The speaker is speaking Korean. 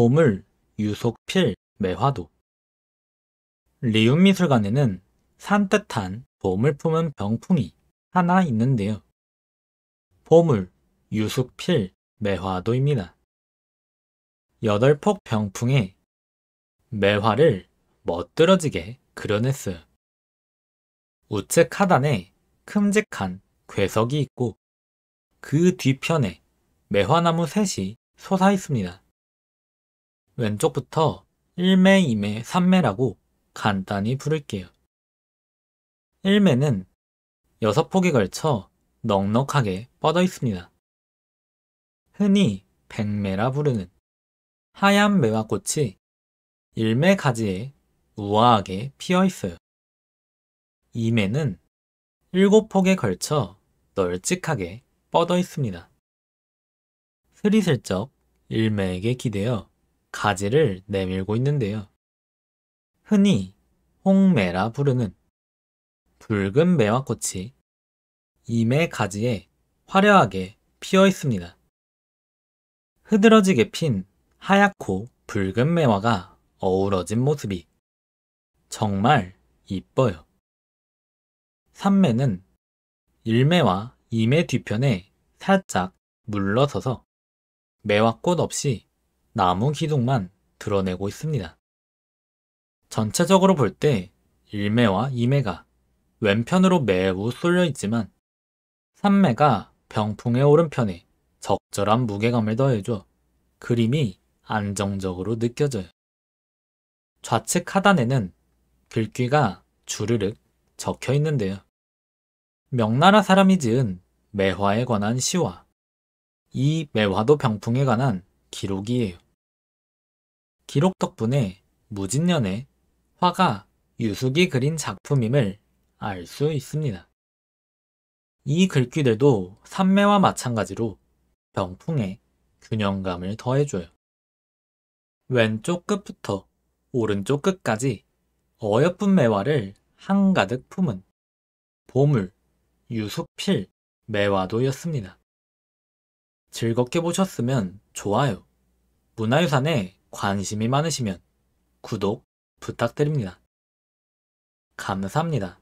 보물, 유속필, 매화도 리움미술관에는 산뜻한 보물 품은 병풍이 하나 있는데요. 보물, 유속필 매화도입니다. 여덟 폭 병풍에 매화를 멋들어지게 그려냈어요. 우측 하단에 큼직한 괴석이 있고 그 뒤편에 매화나무 셋이 솟아 있습니다. 왼쪽부터 1매, 2매, 3매라고 간단히 부를게요. 1매는 6폭에 걸쳐 넉넉하게 뻗어 있습니다. 흔히 백매라 부르는 하얀 매화 꽃이 1매 가지에 우아하게 피어 있어요. 2매는 7폭에 걸쳐 널찍하게 뻗어 있습니다. 스리슬쩍 1매에게 기대어 가지를 내밀고 있는데요. 흔히 홍매라 부르는 붉은 매화꽃이 임의 가지에 화려하게 피어 있습니다. 흐드러지게 핀 하얗고 붉은 매화가 어우러진 모습이 정말 이뻐요. 산매는 일매와 임의 뒤편에 살짝 물러서서 매화꽃 없이 나무 기둥만 드러내고 있습니다. 전체적으로 볼 때 1매와 2매가 왼편으로 매우 쏠려 있지만 3매가 병풍의 오른편에 적절한 무게감을 더해줘 그림이 안정적으로 느껴져요. 좌측 하단에는 글귀가 주르륵 적혀 있는데요. 명나라 사람이 지은 매화에 관한 시와 이 매화도 병풍에 관한 기록이에요. 기록 덕분에 무진년의 화가 유숙이 그린 작품임을 알 수 있습니다. 이 글귀들도 산매와 마찬가지로 병풍에 균형감을 더해줘요. 왼쪽 끝부터 오른쪽 끝까지 어여쁜 매화를 한가득 품은 보물, 유숙필, 매화도였습니다. 즐겁게 보셨으면 좋아요. 문화유산에 관심이 많으시면 구독 부탁드립니다. 감사합니다.